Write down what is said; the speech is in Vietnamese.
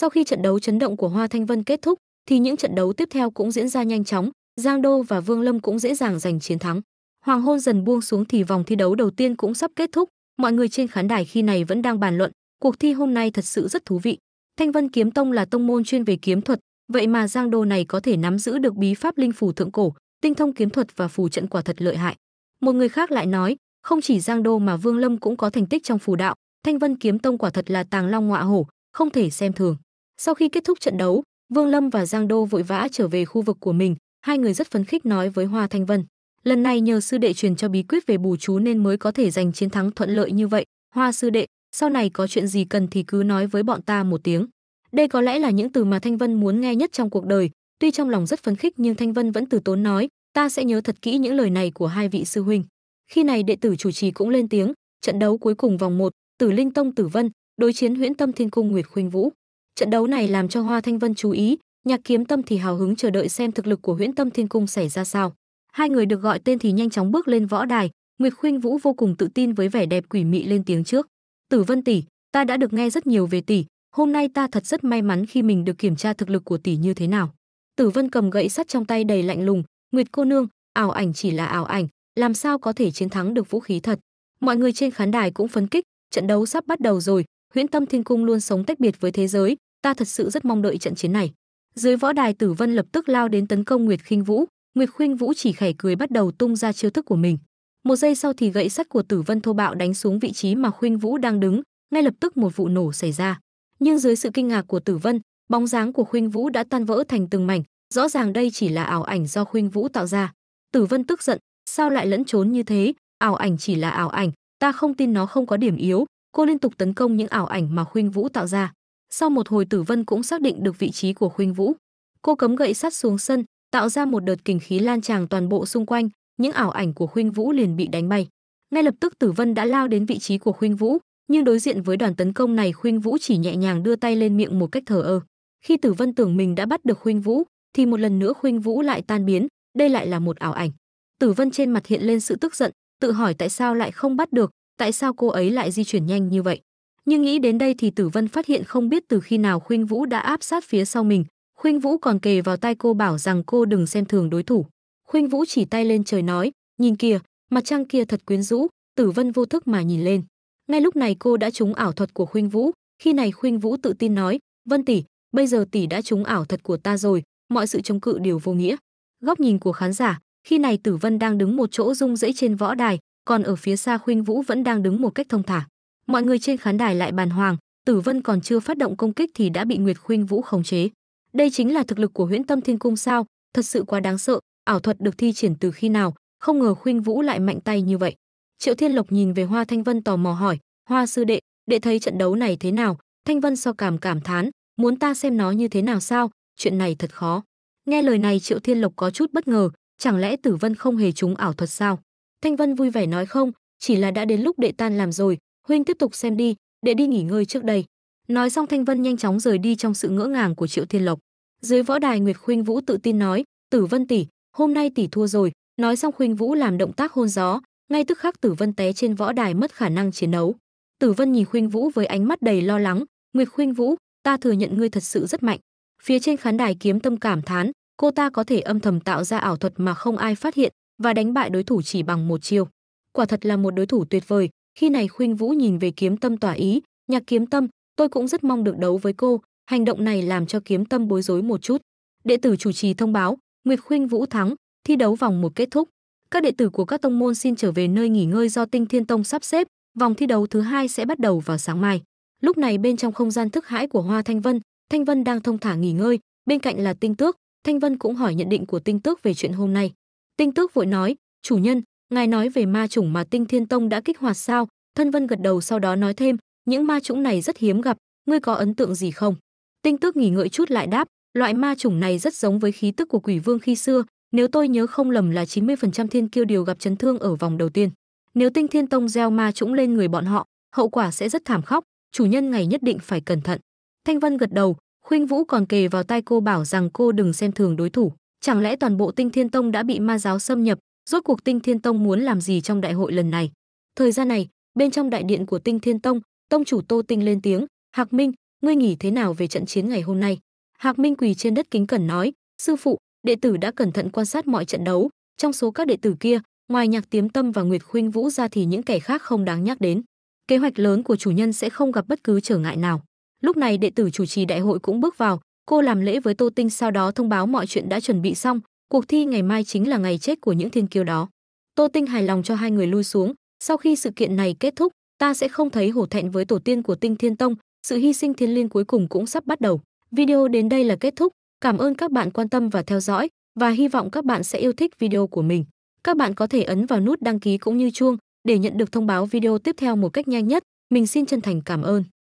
Sau khi trận đấu chấn động của Hoa Thanh Vân kết thúc, thì những trận đấu tiếp theo cũng diễn ra nhanh chóng, Giang Đô và Vương Lâm cũng dễ dàng giành chiến thắng. Hoàng hôn dần buông xuống thì vòng thi đấu đầu tiên cũng sắp kết thúc, mọi người trên khán đài khi này vẫn đang bàn luận, cuộc thi hôm nay thật sự rất thú vị. Thanh Vân Kiếm Tông là tông môn chuyên về kiếm thuật, vậy mà Giang Đô này có thể nắm giữ được bí pháp linh phù thượng cổ, tinh thông kiếm thuật và phù trận quả thật lợi hại. Một người khác lại nói, không chỉ Giang Đô mà Vương Lâm cũng có thành tích trong phù đạo, Thanh Vân Kiếm Tông quả thật là tàng long ngọa hổ, không thể xem thường. Sau khi kết thúc trận đấu, Vương Lâm và Giang Đô vội vã trở về khu vực của mình, hai người rất phấn khích nói với Hoa Thanh Vân. Lần này nhờ sư đệ truyền cho bí quyết về bù chú nên mới có thể giành chiến thắng thuận lợi như vậy. Hoa sư đệ, sau này có chuyện gì cần thì cứ nói với bọn ta một tiếng. Đây có lẽ là những từ mà Thanh Vân muốn nghe nhất trong cuộc đời, tuy trong lòng rất phấn khích nhưng Thanh Vân vẫn từ tốn nói, ta sẽ nhớ thật kỹ những lời này của hai vị sư huynh. Khi này đệ tử chủ trì cũng lên tiếng, trận đấu cuối cùng vòng 1, Tử Linh Tông Tử Vân đối chiến Huyễn Tâm Thiên Cung Nguyệt Khuynh Vũ. Trận đấu này làm cho Hoa Thanh Vân chú ý, Nhạc Kiếm Tâm thì hào hứng chờ đợi xem thực lực của Huyễn Tâm Thiên Cung xảy ra sao. Hai người được gọi tên thì nhanh chóng bước lên võ đài, Nguyệt Khuynh Vũ vô cùng tự tin với vẻ đẹp quỷ mị lên tiếng trước. "Tử Vân tỷ, ta đã được nghe rất nhiều về tỷ, hôm nay ta thật rất may mắn khi mình được kiểm tra thực lực của tỷ như thế nào." Tử Vân cầm gậy sắt trong tay đầy lạnh lùng, "Nguyệt cô nương, ảo ảnh chỉ là ảo ảnh, làm sao có thể chiến thắng được vũ khí thật?" Mọi người trên khán đài cũng phấn kích, trận đấu sắp bắt đầu rồi, Huyễn Tâm Thiên Cung luôn sống tách biệt với thế giới, ta thật sự rất mong đợi trận chiến này. Dưới võ đài Tử Vân lập tức lao đến tấn công Nguyệt Khinh Vũ, Nguyệt Khuynh Vũ chỉ khẩy cười bắt đầu tung ra chiêu thức của mình. Một giây sau thì gậy sắt của Tử Vân thô bạo đánh xuống vị trí mà Khuynh Vũ đang đứng, ngay lập tức một vụ nổ xảy ra. Nhưng dưới sự kinh ngạc của Tử Vân, bóng dáng của Khuynh Vũ đã tan vỡ thành từng mảnh, rõ ràng đây chỉ là ảo ảnh do Khuynh Vũ tạo ra. Tử Vân tức giận, sao lại lẫn trốn như thế, ảo ảnh chỉ là ảo ảnh, ta không tin nó không có điểm yếu, cô liên tục tấn công những ảo ảnh mà Khuynh Vũ tạo ra. Sau một hồi Tử Vân cũng xác định được vị trí của Khuynh Vũ. Cô cấm gậy sắt xuống sân, tạo ra một đợt kình khí lan tràn toàn bộ xung quanh, những ảo ảnh của Khuynh Vũ liền bị đánh bay. Ngay lập tức Tử Vân đã lao đến vị trí của Khuynh Vũ, nhưng đối diện với đoàn tấn công này Khuynh Vũ chỉ nhẹ nhàng đưa tay lên miệng một cách thờ ơ. Khi Tử Vân tưởng mình đã bắt được Khuynh Vũ, thì một lần nữa Khuynh Vũ lại tan biến, đây lại là một ảo ảnh. Tử Vân trên mặt hiện lên sự tức giận, tự hỏi tại sao lại không bắt được, tại sao cô ấy lại di chuyển nhanh như vậy. Nhưng nghĩ đến đây thì Tử Vân phát hiện không biết từ khi nào Khuynh Vũ đã áp sát phía sau mình, Khuynh Vũ còn kề vào tai cô bảo rằng cô đừng xem thường đối thủ. Khuynh Vũ chỉ tay lên trời nói, nhìn kìa, mặt trăng kia thật quyến rũ, Tử Vân vô thức mà nhìn lên. Ngay lúc này cô đã trúng ảo thuật của Khuynh Vũ, khi này Khuynh Vũ tự tin nói, "Vân tỷ, bây giờ tỷ đã trúng ảo thuật của ta rồi, mọi sự chống cự đều vô nghĩa." Góc nhìn của khán giả, khi này Tử Vân đang đứng một chỗ rung rẫy trên võ đài, còn ở phía xa Khuynh Vũ vẫn đang đứng một cách thông thả mọi người trên khán đài lại bàn hoàng tử vân còn chưa phát động công kích thì đã bị nguyệt khuynh vũ khống chế đây chính là thực lực của huyễn tâm thiên cung sao thật sự quá đáng sợ ảo thuật được thi triển từ khi nào không ngờ khuynh vũ lại mạnh tay như vậy triệu thiên lộc nhìn về hoa thanh vân tò mò hỏi hoa sư đệ đệ thấy trận đấu này thế nào thanh vân so cảm cảm thán muốn ta xem nó như thế nào sao chuyện này thật khó nghe lời này triệu thiên lộc có chút bất ngờ chẳng lẽ tử vân không hề trúng ảo thuật sao thanh vân vui vẻ nói không chỉ là đã đến lúc đệ tan làm rồi huynh tiếp tục xem đi để đi nghỉ ngơi trước đây nói xong thanh vân nhanh chóng rời đi trong sự ngỡ ngàng của triệu thiên lộc dưới võ đài nguyệt khuynh vũ tự tin nói tử vân tỷ hôm nay tỷ thua rồi nói xong khuynh vũ làm động tác hôn gió ngay tức khắc tử vân té trên võ đài mất khả năng chiến đấu tử vân nhìn khuynh vũ với ánh mắt đầy lo lắng nguyệt khuynh vũ ta thừa nhận ngươi thật sự rất mạnh phía trên khán đài kiếm tâm cảm thán cô ta có thể âm thầm tạo ra ảo thuật mà không ai phát hiện và đánh bại đối thủ chỉ bằng một chiêu quả thật là một đối thủ tuyệt vời khi này Khuynh Vũ nhìn về Kiếm Tâm tỏa ý, "Nhạc Kiếm Tâm, tôi cũng rất mong được đấu với cô." Hành động này làm cho Kiếm Tâm bối rối một chút. Đệ tử chủ trì thông báo, Nguyệt Khuynh Vũ thắng, thi đấu vòng một kết thúc. Các đệ tử của các tông môn xin trở về nơi nghỉ ngơi do Tinh Thiên Tông sắp xếp, vòng thi đấu thứ hai sẽ bắt đầu vào sáng mai. Lúc này bên trong không gian thức hãi của Hoa Thanh Vân, Thanh Vân đang thông thả nghỉ ngơi, bên cạnh là Tinh Tước, Thanh Vân cũng hỏi nhận định của Tinh Tước về chuyện hôm nay. Tinh Tước vội nói, "Chủ nhân, ngài nói về ma chủng mà tinh thiên tông đã kích hoạt sao thân vân gật đầu sau đó nói thêm những ma chủng này rất hiếm gặp ngươi có ấn tượng gì không tinh tước nghỉ ngợi chút lại đáp loại ma chủng này rất giống với khí tức của quỷ vương khi xưa nếu tôi nhớ không lầm là 90% thiên kiêu đều gặp chấn thương ở vòng đầu tiên nếu tinh thiên tông gieo ma chủng lên người bọn họ hậu quả sẽ rất thảm khốc, chủ nhân ngày nhất định phải cẩn thận thanh vân gật đầu khuynh vũ còn kề vào tai cô bảo rằng cô đừng xem thường đối thủ chẳng lẽ toàn bộ tinh thiên tông đã bị ma giáo xâm nhập rốt cuộc Tinh Thiên Tông muốn làm gì trong đại hội lần này. Thời gian này, bên trong đại điện của Tinh Thiên Tông, tông chủ Tô Tinh lên tiếng, "Hạc Minh, ngươi nghĩ thế nào về trận chiến ngày hôm nay?" Hạc Minh quỳ trên đất kính cẩn nói, "Sư phụ, đệ tử đã cẩn thận quan sát mọi trận đấu, trong số các đệ tử kia, ngoài Nhạc Tiếm Tâm và Nguyệt Khuynh Vũ ra thì những kẻ khác không đáng nhắc đến. Kế hoạch lớn của chủ nhân sẽ không gặp bất cứ trở ngại nào." Lúc này đệ tử chủ trì đại hội cũng bước vào, cô làm lễ với Tô Tinh sau đó thông báo mọi chuyện đã chuẩn bị xong, cuộc thi ngày mai chính là ngày chết của những thiên kiêu đó. Tô Tinh hài lòng cho hai người lui xuống, sau khi sự kiện này kết thúc, ta sẽ không thấy hổ thẹn với tổ tiên của Tinh Thiên Tông, sự hy sinh thiên liên cuối cùng cũng sắp bắt đầu. Video đến đây là kết thúc, cảm ơn các bạn quan tâm và theo dõi và hy vọng các bạn sẽ yêu thích video của mình. Các bạn có thể ấn vào nút đăng ký cũng như chuông để nhận được thông báo video tiếp theo một cách nhanh nhất. Mình xin chân thành cảm ơn.